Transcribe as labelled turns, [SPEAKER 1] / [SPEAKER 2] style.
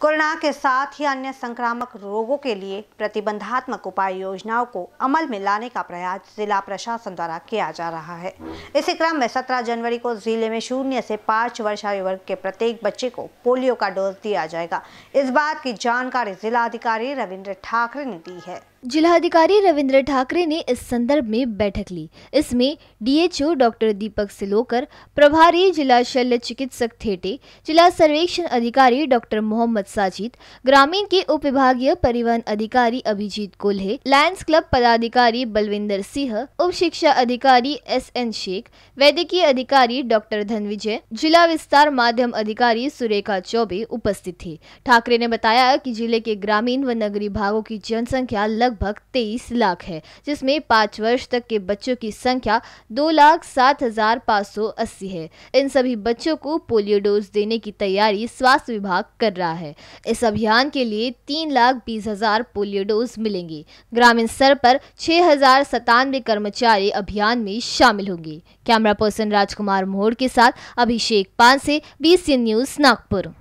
[SPEAKER 1] corona के साथ ही अन्य संक्रामक रोगों के लिए प्रतिबंधात्मक उपाय योजनाओं को अमल में लाने का प्रयास जिला प्रशासन द्वारा किया जा रहा है इसी क्रम में 17 जनवरी को जिले में शून्य से पाँच वर्ष आयु वर्ग के प्रत्येक बच्चे को पोलियो का डोज दिया जाएगा इस बात की जानकारी जिला अधिकारी रविन्द्र ठाकरे ने दी है
[SPEAKER 2] जिलाधिकारी रविंद्र ठाकरे ने इस संदर्भ में बैठक ली इसमें डीएचओ डॉक्टर दीपक सिलोकर प्रभारी जिला शल्य चिकित्सक थेटे जिला सर्वेक्षण अधिकारी डॉक्टर मोहम्मद साजिद ग्रामीण के उप विभागीय परिवहन अधिकारी अभिजीत कोल्हे लायंस क्लब पदाधिकारी बलविंदर सिंह उप शिक्षा अधिकारी एस एन शेख वैद्यकीय अधिकारी डॉक्टर धनविजय जिला विस्तार माध्यम अधिकारी सुरेखा चौबे उपस्थित थे ठाकरे ने बताया कि जिले के ग्रामीण व नगरीय भागों की जनसंख्या लगभग तेईस लाख है जिसमे पाँच वर्ष तक के बच्चों की संख्या दो लाख सात हजार पाँच सौ अस्सी है इन सभी बच्चों को पोलियो डोज देने की तैयारी स्वास्थ्य विभाग कर रहा है इस अभियान के लिए तीन लाख बीस हजार पोलियो डोज मिलेंगे ग्रामीण स्तर पर छह हजार सतानवे कर्मचारी अभियान में शामिल होंगे कैमरा पर्सन राजकुमार मोहड़ के साथ अभिषेक पान से बीसी न्यूज नागपुर